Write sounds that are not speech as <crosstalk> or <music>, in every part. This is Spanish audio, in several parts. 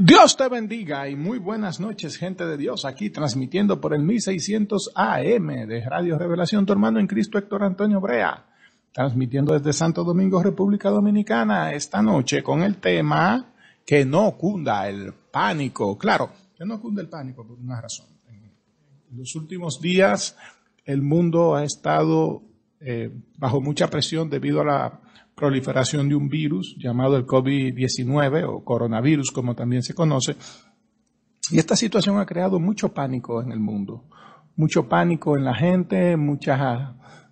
Dios te bendiga y muy buenas noches, gente de Dios, aquí transmitiendo por el 1600 AM de Radio Revelación, tu hermano en Cristo Héctor Antonio Brea, transmitiendo desde Santo Domingo, República Dominicana, esta noche con el tema que no cunda el pánico. Claro, que no cunda el pánico por una razón. En los últimos días el mundo ha estado eh, bajo mucha presión debido a la proliferación de un virus llamado el COVID-19 o coronavirus como también se conoce. Y esta situación ha creado mucho pánico en el mundo, mucho pánico en la gente, muchas,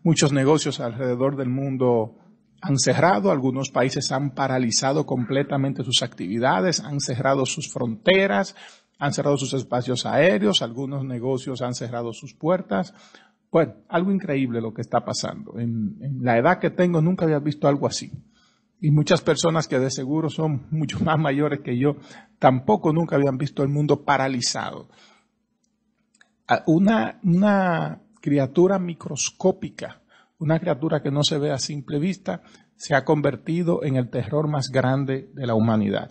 muchos negocios alrededor del mundo han cerrado, algunos países han paralizado completamente sus actividades, han cerrado sus fronteras, han cerrado sus espacios aéreos, algunos negocios han cerrado sus puertas, bueno, algo increíble lo que está pasando. En, la edad que tengo nunca había visto algo así. Y muchas personas que de seguro son mucho más mayores que yo tampoco nunca habían visto el mundo paralizado. Ah, una, una criatura microscópica, una criatura que no se ve a simple vista, se ha convertido en el terror más grande de la humanidad.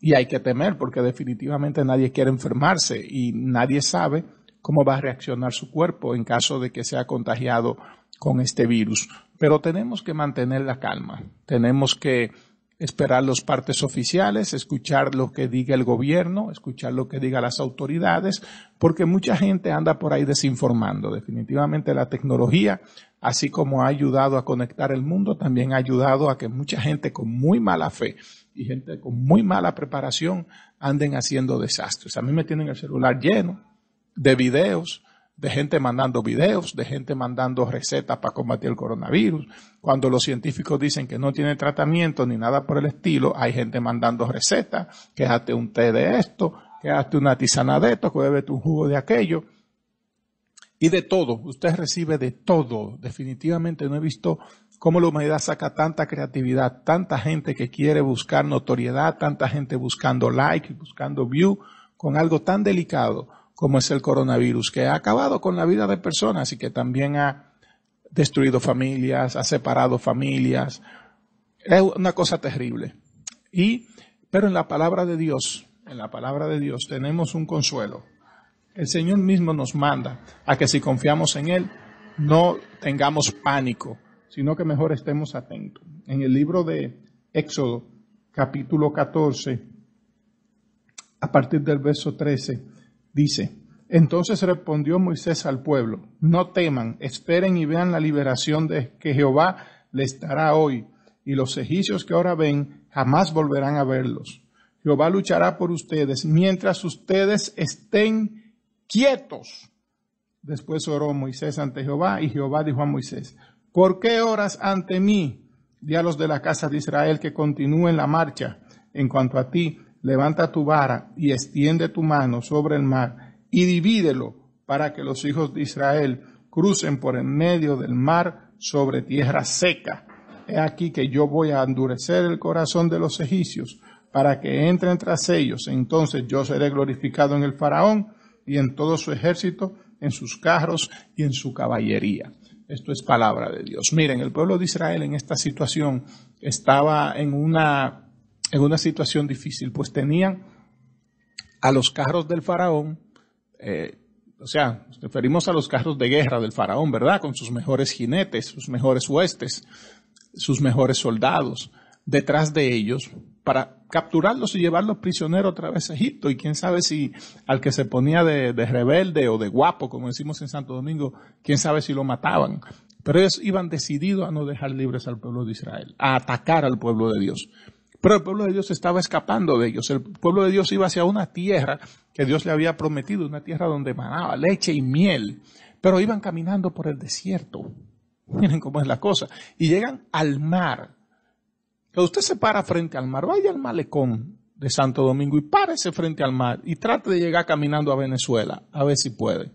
Y hay que temer porque definitivamente nadie quiere enfermarse y nadie sabe cómo va a reaccionar su cuerpo en caso de que sea contagiado con este virus. Pero tenemos que mantener la calma, tenemos que esperar los partes oficiales, escuchar lo que diga el gobierno, escuchar lo que diga las autoridades, porque mucha gente anda por ahí desinformando. Definitivamente la tecnología, así como ha ayudado a conectar el mundo, también ha ayudado a que mucha gente con muy mala fe y gente con muy mala preparación anden haciendo desastres. A mí me tienen el celular lleno de videos, de gente mandando videos, de gente mandando recetas para combatir el coronavirus. Cuando los científicos dicen que no tiene tratamiento ni nada por el estilo, hay gente mandando recetas, que un té de esto, que una tisana de esto, que un jugo de aquello. Y de todo, usted recibe de todo. Definitivamente no he visto cómo la humanidad saca tanta creatividad, tanta gente que quiere buscar notoriedad, tanta gente buscando like, buscando view, con algo tan delicado como es el coronavirus, que ha acabado con la vida de personas y que también ha destruido familias, ha separado familias. Es una cosa terrible. Y, pero en la palabra de Dios, en la palabra de Dios tenemos un consuelo. El Señor mismo nos manda a que si confiamos en Él, no tengamos pánico, sino que mejor estemos atentos. En el libro de Éxodo, capítulo 14, a partir del verso 13, Dice, entonces respondió Moisés al pueblo, no teman, esperen y vean la liberación de que Jehová les dará hoy, y los egipcios que ahora ven jamás volverán a verlos. Jehová luchará por ustedes mientras ustedes estén quietos. Después oró Moisés ante Jehová y Jehová dijo a Moisés, ¿por qué oras ante mí? Di a los de la casa de Israel que continúen la marcha. En cuanto a ti, levanta tu vara y extiende tu mano sobre el mar y divídelo para que los hijos de Israel crucen por en medio del mar sobre tierra seca. He aquí que yo voy a endurecer el corazón de los egipcios para que entren tras ellos. Entonces yo seré glorificado en el faraón y en todo su ejército, en sus carros y en su caballería. Esto es palabra de Dios. Miren, el pueblo de Israel en esta situación estaba en una en una situación difícil, pues tenían a los carros del faraón, eh, o sea, nos referimos a los carros de guerra del faraón, ¿verdad? Con sus mejores jinetes, sus mejores huestes, sus mejores soldados, detrás de ellos, para capturarlos y llevarlos prisioneros otra vez a Egipto. Y quién sabe si al que se ponía de, de rebelde o de guapo, como decimos en Santo Domingo, quién sabe si lo mataban. Pero ellos iban decididos a no dejar libres al pueblo de Israel, a atacar al pueblo de Dios. Pero el pueblo de Dios estaba escapando de ellos. El pueblo de Dios iba hacia una tierra que Dios le había prometido, una tierra donde manaba leche y miel. Pero iban caminando por el desierto. <laughs> Miren cómo es la cosa. Y llegan al mar. usted se para frente al mar, vaya al malecón de Santo Domingo y párese frente al mar y trate de llegar caminando a Venezuela, a ver si puede.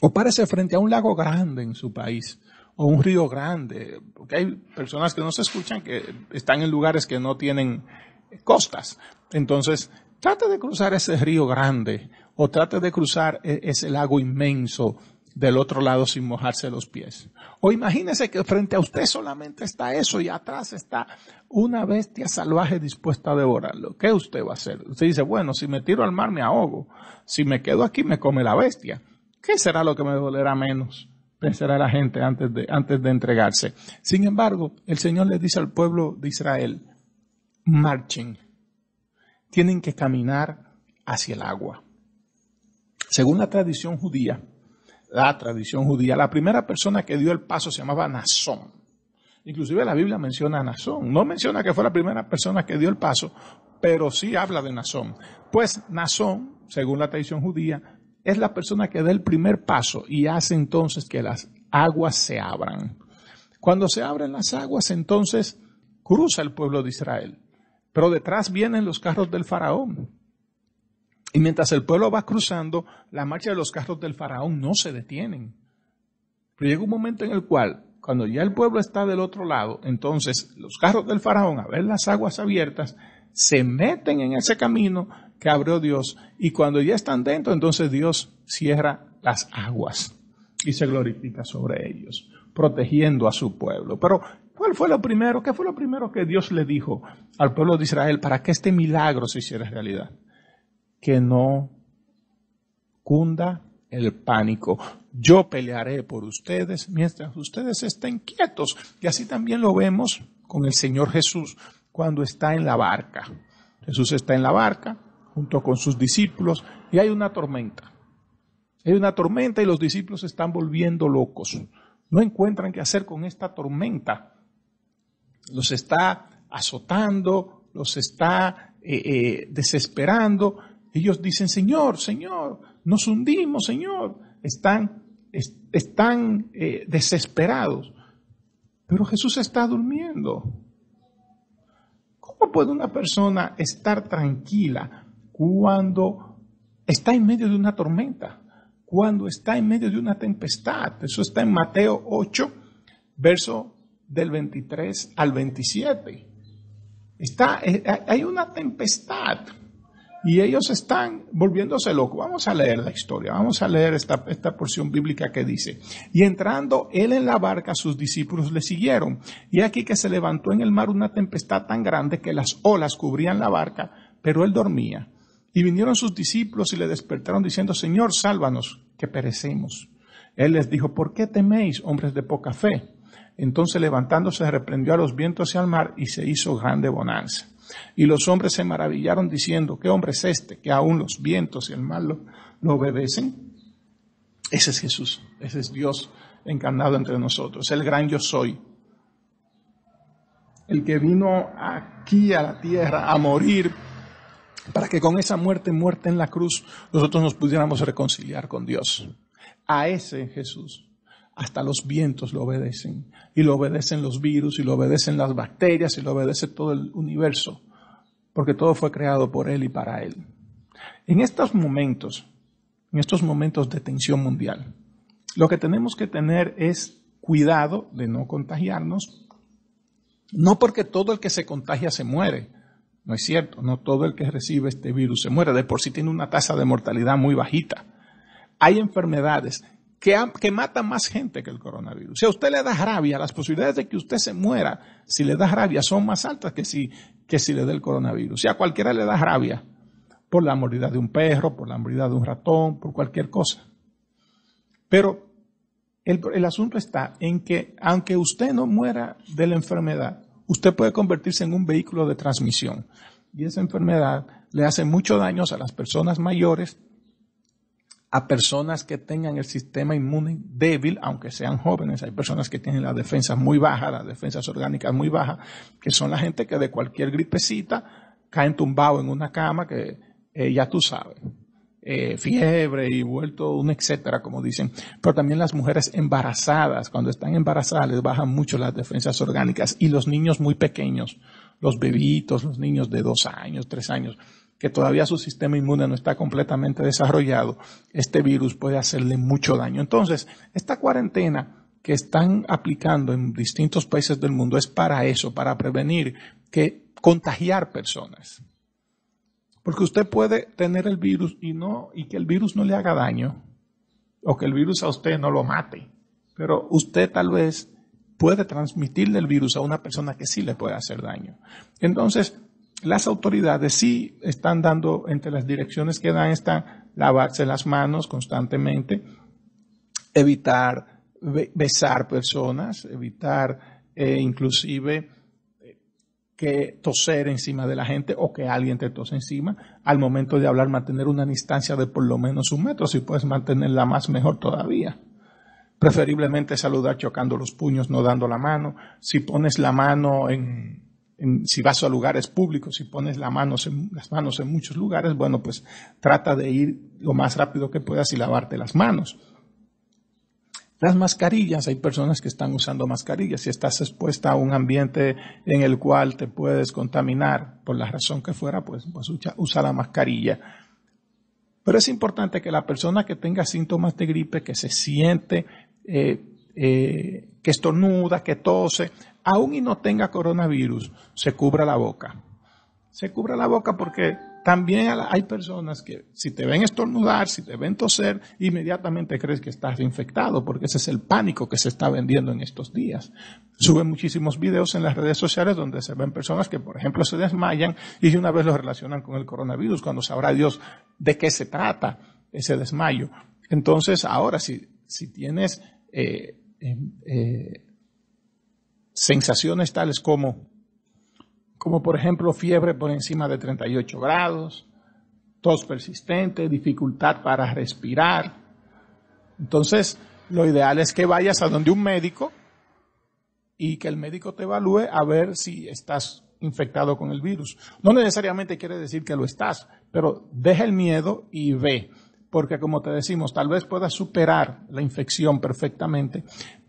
O párese frente a un lago grande en su país o un río grande, porque hay personas que no se escuchan, que están en lugares que no tienen costas. Entonces, trate de cruzar ese río grande o trate de cruzar e-, ese lago inmenso del otro lado sin mojarse los pies. O imagínese que frente a usted solamente está eso y atrás está una bestia salvaje dispuesta a devorarlo. ¿Qué usted va a hacer? Usted dice, bueno, si me tiro al mar me ahogo. Si me quedo aquí me come la bestia. ¿Qué será lo que me dolerá menos? pensará la gente antes de, antes de entregarse. Sin embargo, el Señor le dice al pueblo de Israel, marchen, tienen que caminar hacia el agua. Según la tradición judía, la tradición judía, la primera persona que dio el paso se llamaba Nazón. Inclusive la Biblia menciona a Nazón. No menciona que fue la primera persona que dio el paso, pero sí habla de Nazón. Pues Nazón, según la tradición judía, es la persona que da el primer paso y hace entonces que las aguas se abran. Cuando se abren las aguas, entonces cruza el pueblo de Israel. Pero detrás vienen los carros del faraón. Y mientras el pueblo va cruzando, la marcha de los carros del faraón no se detienen. Pero llega un momento en el cual, cuando ya el pueblo está del otro lado, entonces los carros del faraón, a ver las aguas abiertas, se meten en ese camino que abrió Dios. Y cuando ya están dentro, entonces Dios cierra las aguas y se glorifica sobre ellos, protegiendo a su pueblo. Pero, ¿cuál fue lo primero? ¿Qué fue lo primero que Dios le dijo al pueblo de Israel para que este milagro se hiciera realidad? Que no cunda el pánico. Yo pelearé por ustedes mientras ustedes estén quietos. Y así también lo vemos con el Señor Jesús cuando está en la barca. Jesús está en la barca, junto con sus discípulos y hay una tormenta. Hay una tormenta y los discípulos se están volviendo locos. No encuentran qué hacer con esta tormenta. Los está azotando, los está eh, eh, desesperando. Ellos dicen, Señor, Señor, nos hundimos, Señor. Están, están eh, desesperados. Pero Jesús está durmiendo. ¿Cómo puede una persona estar tranquila cuando está en medio de una tormenta, cuando está en medio de una tempestad. Eso está en Mateo 8, verso del 23 al 27. Está, eh, eh, hay una tempestad y ellos están volviéndose locos. Vamos a leer la historia, vamos a leer esta, esta porción bíblica que dice, y entrando él en la barca, sus discípulos le siguieron, y aquí que se levantó en el mar una tempestad tan grande que las olas cubrían la barca, pero él dormía. Y vinieron sus discípulos y le despertaron diciendo, Señor, sálvanos, que perecemos. Él les dijo, ¿por qué teméis, hombres de poca fe? Entonces levantándose reprendió a los vientos y al mar y se hizo grande bonanza. Y los hombres se maravillaron diciendo, ¿qué hombre es este que aún los vientos y el mar lo, lo obedecen? Ese es Jesús, ese es Dios encarnado entre nosotros, el gran yo soy, el que vino aquí a la tierra a morir para que con esa muerte, muerte en la cruz, nosotros nos pudiéramos reconciliar con Dios. A ese Jesús, hasta los vientos lo obedecen, y lo obedecen los virus, y lo obedecen las bacterias, y lo obedece todo el universo, porque todo fue creado por Él y para Él. En estos momentos, en estos momentos de tensión mundial, lo que tenemos que tener es cuidado de no contagiarnos, no porque todo el que se contagia se muere, no es cierto, no todo el que recibe este virus se muere, de por sí tiene una tasa de mortalidad muy bajita. Hay enfermedades que, matan más gente que el coronavirus. Si a usted le da rabia, las posibilidades de que usted se muera si le da rabia son más altas que si, que si le da el coronavirus. Si a cualquiera le da rabia, por la morbilidad de un perro, por la morbilidad de un ratón, por cualquier cosa. Pero el asunto está en que aunque usted no muera de la enfermedad, usted puede convertirse en un vehículo de transmisión. Y esa enfermedad le hace mucho daño a las personas mayores, a personas que tengan el sistema inmune débil, aunque sean jóvenes. Hay personas que tienen las defensas muy bajas, las defensas orgánicas muy bajas, que son la gente que de cualquier gripecita caen tumbado en una cama que eh, ya tú sabes eh, fiebre y vuelto un etcétera, como dicen. Pero también las mujeres embarazadas, cuando están embarazadas les bajan mucho las defensas orgánicas y los niños muy pequeños, los bebitos, los niños de dos años, tres años, que todavía su sistema inmune no está completamente desarrollado, este virus puede hacerle mucho daño. Entonces, esta cuarentena que están aplicando en distintos países del mundo es para eso, para prevenir que contagiar personas. Porque usted puede tener el virus y no y que el virus no le haga daño o que el virus a usted no lo mate, pero usted tal vez puede transmitirle el virus a una persona que sí le puede hacer daño. Entonces, las autoridades sí están dando entre las direcciones que dan están lavarse las manos constantemente, evitar besar personas, evitar eh, inclusive que toser encima de la gente o que alguien te tose encima. Al momento de hablar, mantener una distancia de por lo menos un metro, si puedes mantenerla más mejor todavía. Preferiblemente saludar chocando los puños, no dando la mano. Si pones la mano en, si vas a lugares públicos, si pones la mano las manos en muchos lugares, bueno, pues trata de ir lo más rápido que puedas y lavarte las manos las mascarillas, hay personas que están usando mascarillas. Si estás expuesta a un ambiente en el cual te puedes contaminar, por la razón que fuera, pues, pues usa, la mascarilla. Pero es importante que la persona que tenga síntomas de gripe, que se siente, eh, eh, que estornuda, que tose, aún y no tenga coronavirus, se cubra la boca. Se cubra la boca porque también hay personas que si te ven estornudar, si te ven toser, inmediatamente crees que estás infectado, porque ese es el pánico que se está vendiendo en estos días. Suben muchísimos videos en las redes sociales donde se ven personas que, por ejemplo, se desmayan y una vez lo relacionan con el coronavirus, cuando sabrá Dios de qué se trata ese desmayo. Entonces, ahora, si, si tienes eh, em, eh, sensaciones tales como como por ejemplo fiebre por encima de 38 grados, tos persistente, dificultad para respirar. Entonces, lo ideal es que vayas a donde un médico y que el médico te evalúe a ver si estás infectado con el virus. No necesariamente quiere decir que lo estás, pero deja el miedo y ve, porque como te decimos, tal vez puedas superar la infección perfectamente,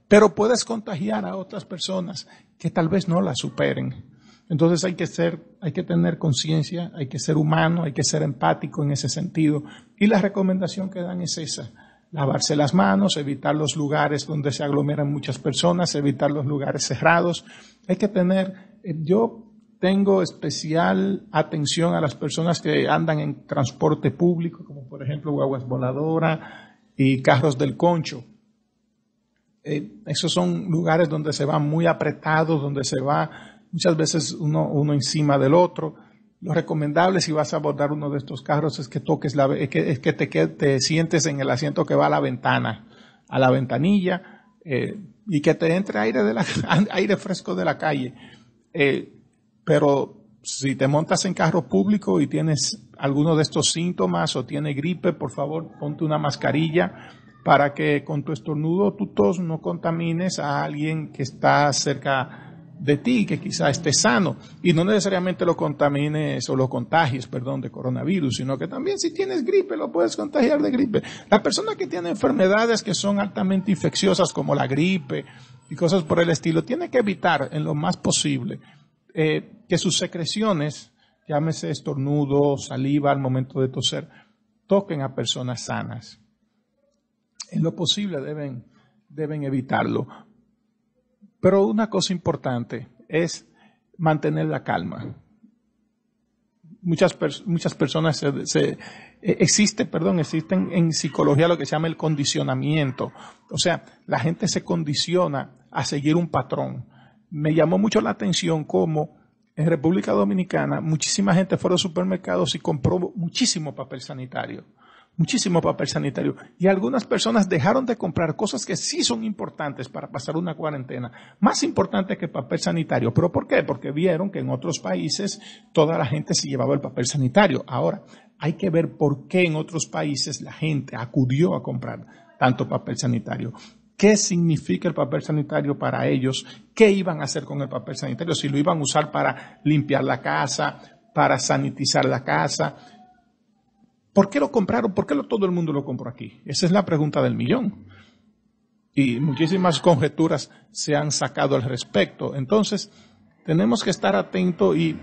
pero puedes contagiar a otras personas que tal vez no la superen. Entonces hay que ser, hay que tener conciencia, hay que ser humano, hay que ser empático en ese sentido. Y la recomendación que dan es esa. Lavarse las manos, evitar los lugares donde se aglomeran muchas personas, evitar los lugares cerrados. Hay que tener, eh, yo tengo especial atención a las personas que andan en transporte público, como por ejemplo guaguas voladora y carros del concho. Eh, esos son lugares donde se va muy apretados, donde se va muchas veces uno, uno encima del otro. Lo recomendable si vas a abordar uno de estos carros es que toques la, es que, que, te, te sientes en el asiento que va a la ventana, a la ventanilla, eh, y que te entre aire, <laughs> aire fresco de la calle. Eh, pero si te montas en carro público y tienes alguno de estos síntomas o tiene gripe, por favor ponte una mascarilla para que con tu estornudo tu tos no contamines a alguien que está cerca de ti, que quizá esté sano y no necesariamente lo contamines o lo contagies, perdón, de coronavirus, sino que también si tienes gripe lo puedes contagiar de gripe. La persona que tiene enfermedades que son altamente infecciosas como la gripe y cosas por el estilo, tiene que evitar en lo más posible eh, que sus secreciones, llámese estornudo, saliva al momento de toser, toquen a personas sanas. En lo posible deben, deben evitarlo. Pero una cosa importante es mantener la calma. Muchas, muchas personas se, e, existe, perdón, existen en psicología lo que se llama el condicionamiento. O sea, la gente se condiciona a seguir un patrón. Me llamó mucho la atención cómo en República Dominicana muchísima gente fue a los supermercados y compró muchísimo papel sanitario muchísimo papel sanitario. Y algunas personas dejaron de comprar cosas que sí son importantes para pasar una cuarentena, más importante que papel sanitario. ¿Pero por qué? Porque vieron que en otros países toda la gente se llevaba el papel sanitario. Ahora, hay que ver por qué en otros países la gente acudió a comprar tanto papel sanitario qué significa el papel sanitario para ellos, qué iban a hacer con el papel sanitario, si lo iban a usar para limpiar la casa, para sanitizar la casa, ¿Por qué lo compraron? ¿Por qué todo el mundo lo compró aquí? Esa es la pregunta del millón. Y muchísimas conjeturas se han sacado al respecto. Entonces, tenemos que estar atentos y,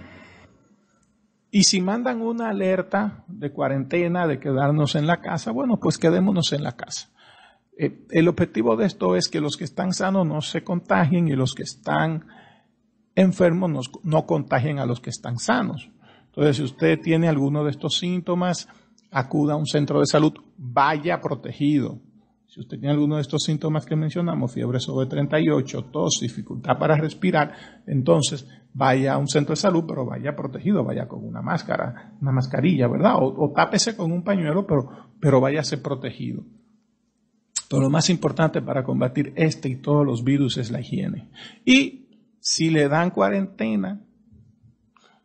y si mandan una alerta de cuarentena, de quedarnos en la casa, bueno, pues quedémonos en la casa. Eh, el objetivo de esto es que los que están sanos no se contagien y los que están enfermos no, no contagien a los que están sanos. Entonces, si usted tiene alguno de estos síntomas, acuda a un centro de salud, vaya protegido. Si usted tiene alguno de estos síntomas que mencionamos, fiebre sobre 38, tos, dificultad para respirar, entonces vaya a un centro de salud, pero vaya protegido, vaya con una máscara, una mascarilla, ¿verdad? O, o tápese con un pañuelo, pero, pero váyase protegido. Pero lo más importante para combatir este y todos los virus es la higiene. Y si le dan cuarentena,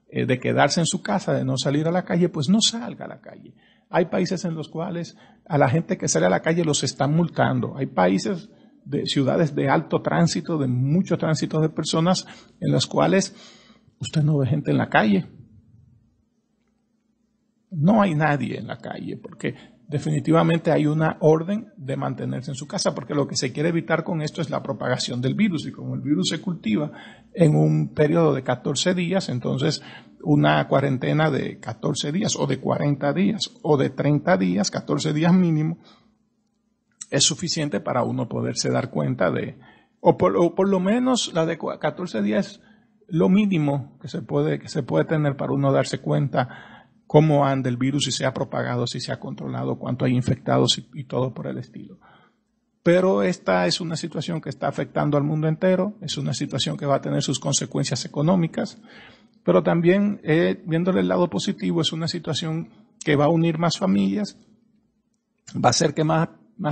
eh, de quedarse en su casa, de no salir a la calle, pues no salga a la calle. Hay países en los cuales a la gente que sale a la calle los están multando. Hay países de ciudades de alto tránsito, de mucho tránsito de personas, en las cuales usted no ve gente en la calle. No hay nadie en la calle, porque definitivamente hay una orden de mantenerse en su casa, porque lo que se quiere evitar con esto es la propagación del virus. Y como el virus se cultiva en un periodo de 14 días, entonces una cuarentena de 14 días o de 40 días o de 30 días, 14 días mínimo, es suficiente para uno poderse dar cuenta de, o por, lo menos la de 14 días es lo mínimo que se, puede, que se puede tener para uno darse cuenta cómo anda el virus, si se ha propagado, si se ha controlado, cuánto hay infectados y todo por el estilo. Pero esta es una situación que está afectando al mundo entero, es una situación que va a tener sus consecuencias económicas, pero también eh, viéndole el lado positivo, es una situación que va a unir más familias, va a hacer que más,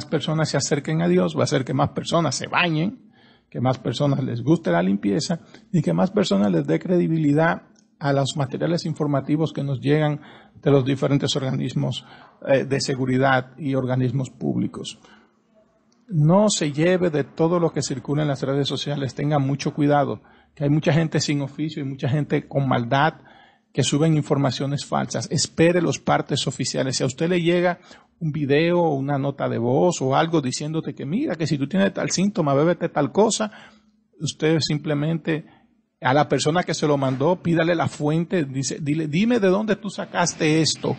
personas se acerquen a Dios, va a hacer que más personas se bañen, que más personas les guste la limpieza y que más personas les dé credibilidad a los materiales informativos que nos llegan de los diferentes organismos eh, de seguridad y organismos públicos. No se lleve de todo lo que circula en las redes sociales, tenga mucho cuidado que hay mucha gente sin oficio y mucha gente con maldad que suben informaciones falsas. Espere los partes oficiales. Si a usted le llega un video, una nota de voz o algo diciéndote que mira, que si tú tienes tal síntoma, bébete tal cosa, usted simplemente a la persona que se lo mandó, pídale la fuente, dice, dile, dime de dónde tú sacaste esto.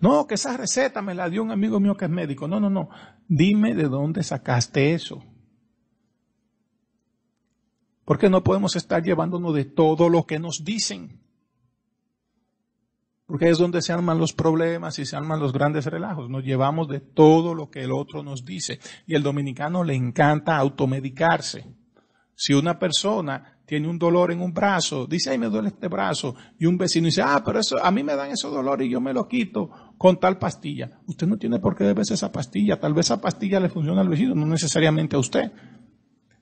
No, que esa receta me la dio un amigo mío que es médico. No, no, no. Dime de dónde sacaste eso. Porque no podemos estar llevándonos de todo lo que nos dicen. Porque es donde se arman los problemas y se arman los grandes relajos. Nos llevamos de todo lo que el otro nos dice. Y el dominicano le encanta automedicarse. Si una persona tiene un dolor en un brazo, dice, ay, me duele este brazo, y un vecino dice, ah, pero eso, a mí me dan ese dolor y yo me lo quito con tal pastilla. Usted no tiene por qué beberse esa pastilla, tal vez esa pastilla le funciona al vecino, no necesariamente a usted.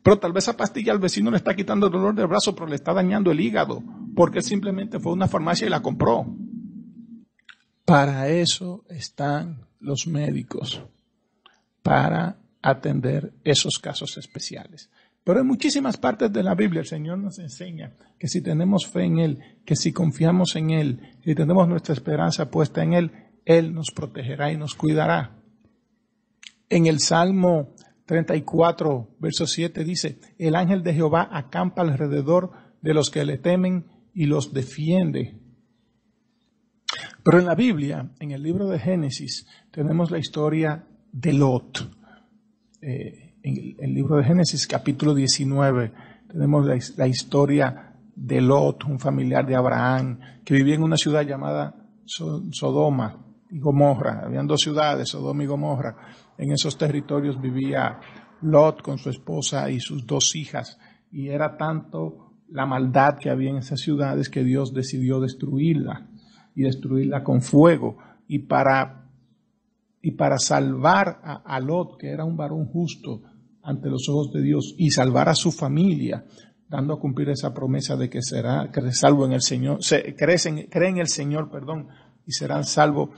Pero tal vez esa pastilla al vecino le está quitando el dolor del brazo, pero le está dañando el hígado, porque simplemente fue a una farmacia y la compró. Para eso están los médicos, para atender esos casos especiales. Pero en muchísimas partes de la Biblia el Señor nos enseña que si tenemos fe en Él, que si confiamos en Él, si tenemos nuestra esperanza puesta en Él, Él nos protegerá y nos cuidará. En el Salmo 34, verso 7 dice, el ángel de Jehová acampa alrededor de los que le temen y los defiende. Pero en la Biblia, en el libro de Génesis, tenemos la historia de Lot. Eh, en el, libro de Génesis, capítulo 19, tenemos la historia de Lot, un familiar de Abraham, que vivía en una ciudad llamada Sodoma y Gomorra. Habían dos ciudades, Sodoma y Gomorra. En esos territorios vivía Lot con su esposa y sus dos hijas. Y era tanto la maldad que había en esas ciudades que Dios decidió destruirla y destruirla con fuego. Y para, y para salvar a, Lot, que era un varón justo ante los ojos de Dios, y salvar a su familia, dando a cumplir esa promesa de que será que salvo en el Señor, se, creen, creen en el Señor, perdón, y serán salvos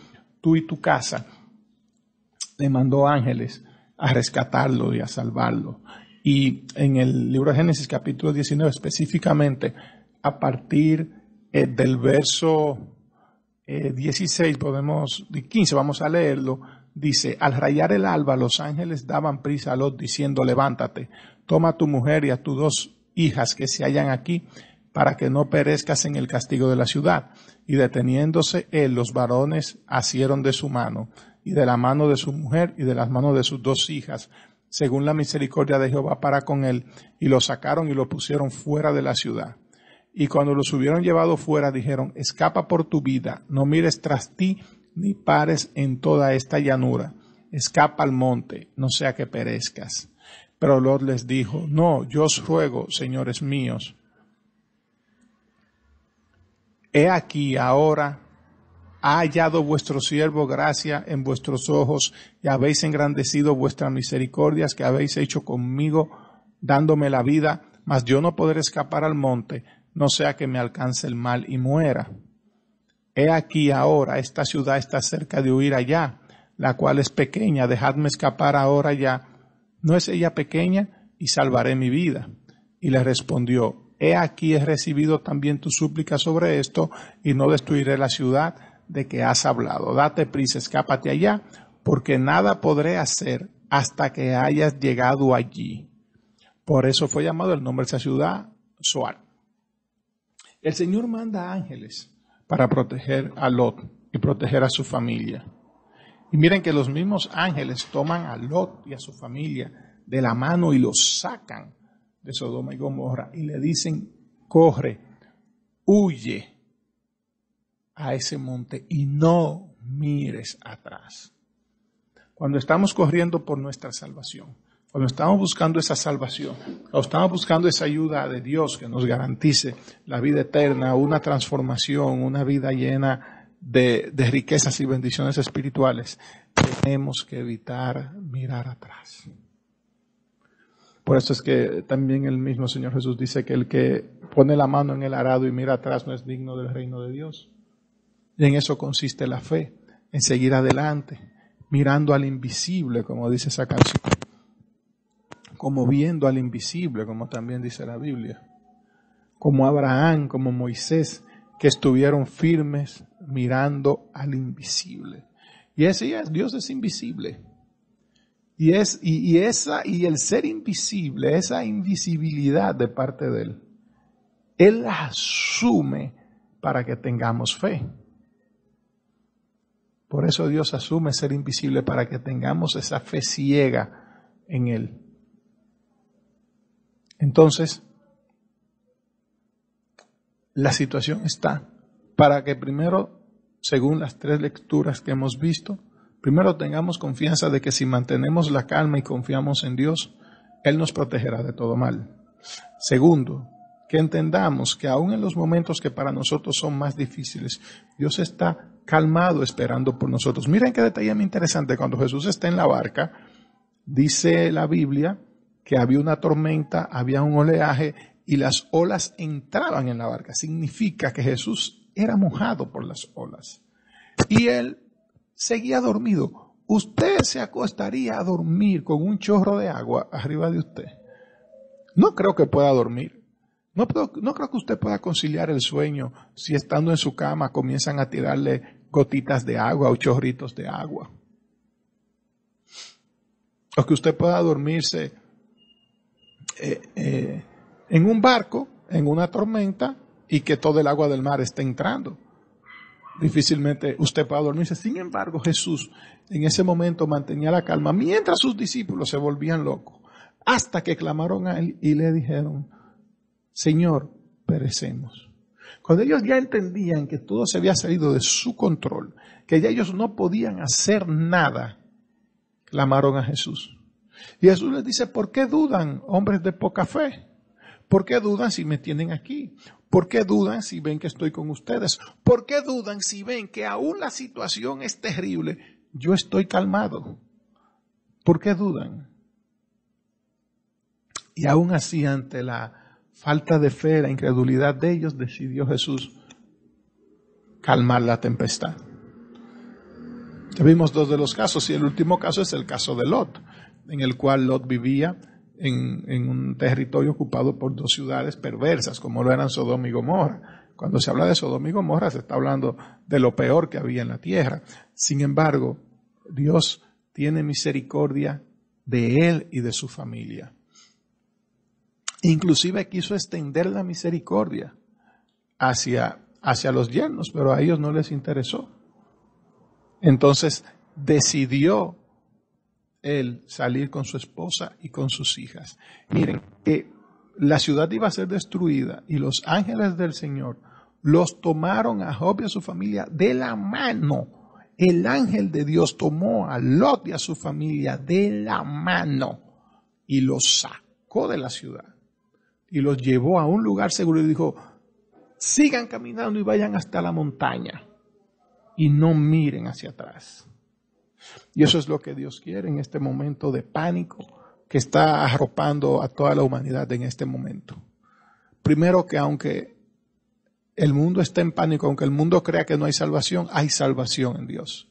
tú y tu casa, le mandó ángeles a rescatarlo y a salvarlo. Y en el libro de Génesis capítulo 19 específicamente, a partir eh, del verso 16, eh, podemos, 15, vamos a leerlo, dice, al rayar el alba los ángeles daban prisa a Lot diciendo, levántate, toma a tu mujer y a tus dos hijas que se hallan aquí para que no perezcas en el castigo de la ciudad. Y deteniéndose él, los varones asieron de su mano, y de la mano de su mujer, y de las manos de sus dos hijas, según la misericordia de Jehová para con él, y lo sacaron y lo pusieron fuera de la ciudad. Y cuando los hubieron llevado fuera, dijeron, escapa por tu vida, no mires tras ti, ni pares en toda esta llanura, escapa al monte, no sea que perezcas. Pero Lot les dijo, no, yo os ruego, señores míos, He aquí ahora, ha hallado vuestro siervo gracia en vuestros ojos y habéis engrandecido vuestras misericordias que habéis hecho conmigo, dándome la vida, mas yo no podré escapar al monte, no sea que me alcance el mal y muera. He aquí ahora, esta ciudad está cerca de huir allá, la cual es pequeña, dejadme escapar ahora ya. ¿No es ella pequeña? Y salvaré mi vida. Y le respondió, he aquí he recibido también tu súplica sobre esto, y no destruiré la ciudad de que has hablado. Date prisa, escápate allá, porque nada podré hacer hasta que hayas llegado allí. Por eso fue llamado el nombre de esa ciudad Soar. El Señor manda ángeles para proteger a Lot y proteger a su familia. Y miren que los mismos ángeles toman a Lot y a su familia de la mano y los sacan de Sodoma y Gomorra y le dicen, corre, huye a ese monte y no mires atrás. Cuando estamos corriendo por nuestra salvación, cuando estamos buscando esa salvación, cuando estamos buscando esa ayuda de Dios que nos garantice la vida eterna, una transformación, una vida llena de, de riquezas y bendiciones espirituales, tenemos que evitar mirar atrás. Por eso es que también el mismo Señor Jesús dice que el que pone la mano en el arado y mira atrás no es digno del reino de Dios. Y en eso consiste la fe, en seguir adelante, mirando al invisible, como dice esa canción, como viendo al invisible, como también dice la Biblia, como Abraham, como Moisés, que estuvieron firmes mirando al invisible. Y así es, Dios es invisible. Y, y, esa, y el ser invisible, esa invisibilidad de parte de Él, Él la asume para que tengamos fe. Por eso Dios asume ser invisible para que tengamos esa fe ciega en Él. Entonces, la situación está para que primero, según las tres lecturas que hemos visto, Primero tengamos confianza de que si mantenemos la calma y confiamos en Dios, Él nos protegerá de todo mal. Segundo, que entendamos que aun en los momentos que para nosotros son más difíciles, Dios está calmado esperando por nosotros. Miren qué detalle muy interesante. Cuando Jesús está en la barca, dice la Biblia que había una tormenta, había un oleaje y las olas entraban en la barca. Significa que Jesús era mojado por las olas. Y él seguía dormido. Usted se acostaría a dormir con un chorro de agua arriba de usted. No creo que pueda dormir. No, creo que usted pueda conciliar el sueño si estando en su cama comienzan a tirarle gotitas de agua o chorritos de agua. O que usted pueda dormirse eh, eh, en un barco, en una tormenta, y que todo el agua del mar esté entrando difícilmente usted pueda dormirse. Sin embargo, Jesús en ese momento mantenía la calma mientras sus discípulos se volvían locos, hasta que clamaron a él y le dijeron, Señor, perecemos. Cuando ellos ya entendían que todo se había salido de su control, que ya ellos no podían hacer nada, clamaron a Jesús. Y Jesús les dice, ¿por qué dudan, hombres de poca fe? ¿Por qué dudan si me tienen aquí? ¿Por qué dudan si ven que estoy con ustedes? ¿Por qué dudan si ven que aún la situación es terrible? Yo estoy calmado. ¿Por qué dudan? Y aún así, ante la falta de fe, la incredulidad de ellos, decidió Jesús calmar la tempestad. Ya vimos dos de los casos y el último caso es el caso de Lot, en el cual Lot vivía en, un territorio ocupado por dos ciudades perversas, como lo eran Sodoma y Gomorra. Cuando se habla de Sodoma y Gomorra, se está hablando de lo peor que había en la tierra. Sin embargo, Dios tiene misericordia de él y de su familia. Inclusive quiso extender la misericordia hacia, hacia los yernos, pero a ellos no les interesó. Entonces decidió él salir con su esposa y con sus hijas. Miren, que la ciudad iba a ser destruida y los ángeles del Señor los tomaron a Job y a su familia de la mano. El ángel de Dios tomó a Lot y a su familia de la mano y los sacó de la ciudad y los llevó a un lugar seguro y dijo, sigan caminando y vayan hasta la montaña y no miren hacia atrás. Y eso es lo que Dios quiere en este momento de pánico que está arropando a toda la humanidad en este momento. Primero que aunque el mundo esté en pánico, aunque el mundo crea que no hay salvación, hay salvación en Dios.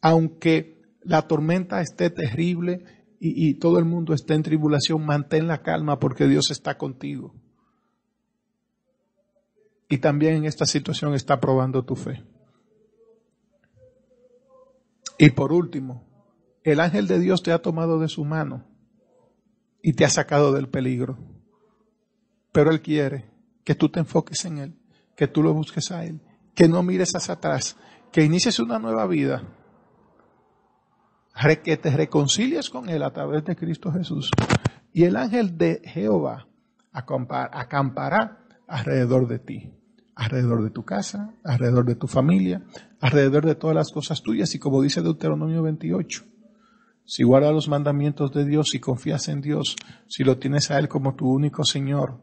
Aunque la tormenta esté terrible y, todo el mundo esté en tribulación, mantén la calma porque Dios está contigo. Y también en esta situación está probando tu fe. Y por último, el ángel de Dios te ha tomado de su mano y te ha sacado del peligro. Pero Él quiere que tú te enfoques en Él, que tú lo busques a Él, que no mires hacia atrás, que inicies una nueva vida, que te reconcilies con Él a través de Cristo Jesús. Y el ángel de Jehová acampará alrededor de ti alrededor de tu casa, alrededor de tu familia, alrededor de todas las cosas tuyas. Y como dice Deuteronomio 28, si guardas los mandamientos de Dios, si confías en Dios, si lo tienes a Él como tu único Señor,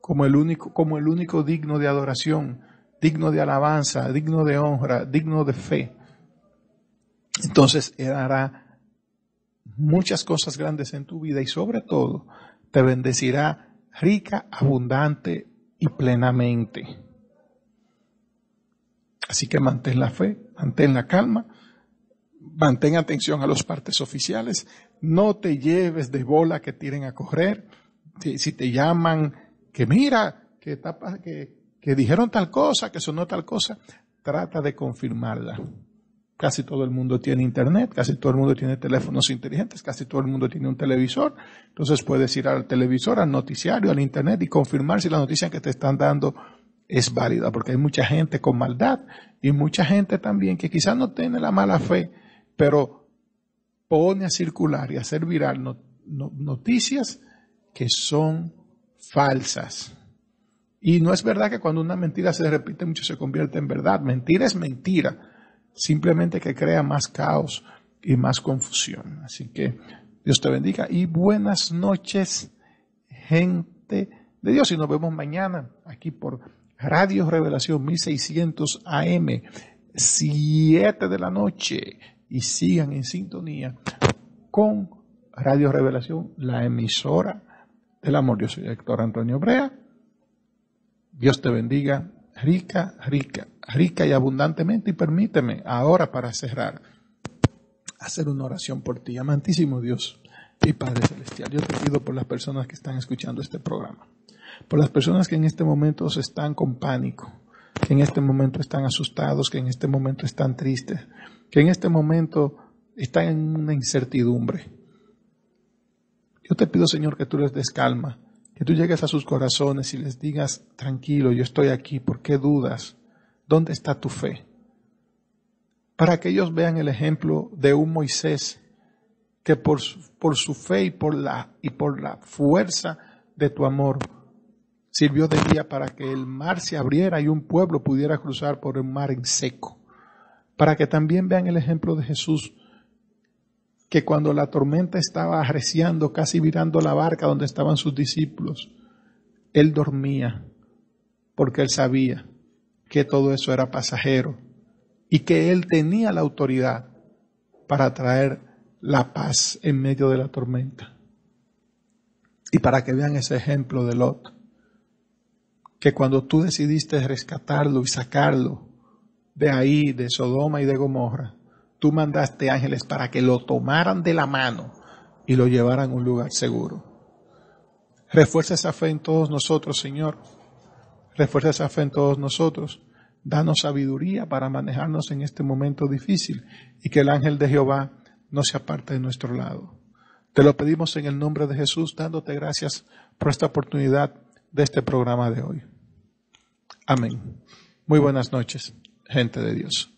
como el único, como el único digno de adoración, digno de alabanza, digno de honra, digno de fe, entonces Él hará muchas cosas grandes en tu vida y sobre todo te bendecirá rica, abundante, y plenamente. Así que mantén la fe, mantén la calma, mantén atención a los partes oficiales, no te lleves de bola que tiren a correr, si, te llaman, que mira, que, que dijeron tal cosa, que sonó tal cosa, trata de confirmarla. Casi todo el mundo tiene internet, casi todo el mundo tiene teléfonos inteligentes, casi todo el mundo tiene un televisor. Entonces puedes ir al televisor, al noticiario, al internet y confirmar si la noticia que te están dando es válida, porque hay mucha gente con maldad y mucha gente también que quizás no tiene la mala fe, pero pone a circular y a hacer viral noticias que son falsas. Y no es verdad que cuando una mentira se repite mucho se convierte en verdad. Mentira es mentira simplemente que crea más caos y más confusión. Así que Dios te bendiga y buenas noches, gente de Dios. Y nos vemos mañana aquí por Radio Revelación 1600 AM, 7 de la noche. Y sigan en sintonía con Radio Revelación, la emisora del amor. Yo soy Héctor Antonio Brea. Dios te bendiga rica, rica, rica y abundantemente. Y permíteme ahora para cerrar hacer una oración por ti, amantísimo Dios y Padre Celestial. Yo te pido por las personas que están escuchando este programa, por las personas que en este momento se están con pánico, que en este momento están asustados, que en este momento están tristes, que en este momento están en una incertidumbre. Yo te pido, Señor, que tú les des calma, que tú llegues a sus corazones y les digas, tranquilo, yo estoy aquí, ¿por qué dudas? ¿Dónde está tu fe? Para que ellos vean el ejemplo de un Moisés que por su, por su fe y por, la, y por la fuerza de tu amor sirvió de guía para que el mar se abriera y un pueblo pudiera cruzar por el mar en seco. Para que también vean el ejemplo de Jesús que cuando la tormenta estaba arreciando, casi virando la barca donde estaban sus discípulos, él dormía, porque él sabía que todo eso era pasajero y que él tenía la autoridad para traer la paz en medio de la tormenta. Y para que vean ese ejemplo de Lot, que cuando tú decidiste rescatarlo y sacarlo de ahí, de Sodoma y de Gomorra, tú mandaste ángeles para que lo tomaran de la mano y lo llevaran a un lugar seguro. Refuerza esa fe en todos nosotros, Señor. Refuerza esa fe en todos nosotros. Danos sabiduría para manejarnos en este momento difícil y que el ángel de Jehová no se aparte de nuestro lado. Te lo pedimos en el nombre de Jesús, dándote gracias por esta oportunidad de este programa de hoy. Amén. Muy buenas noches, gente de Dios.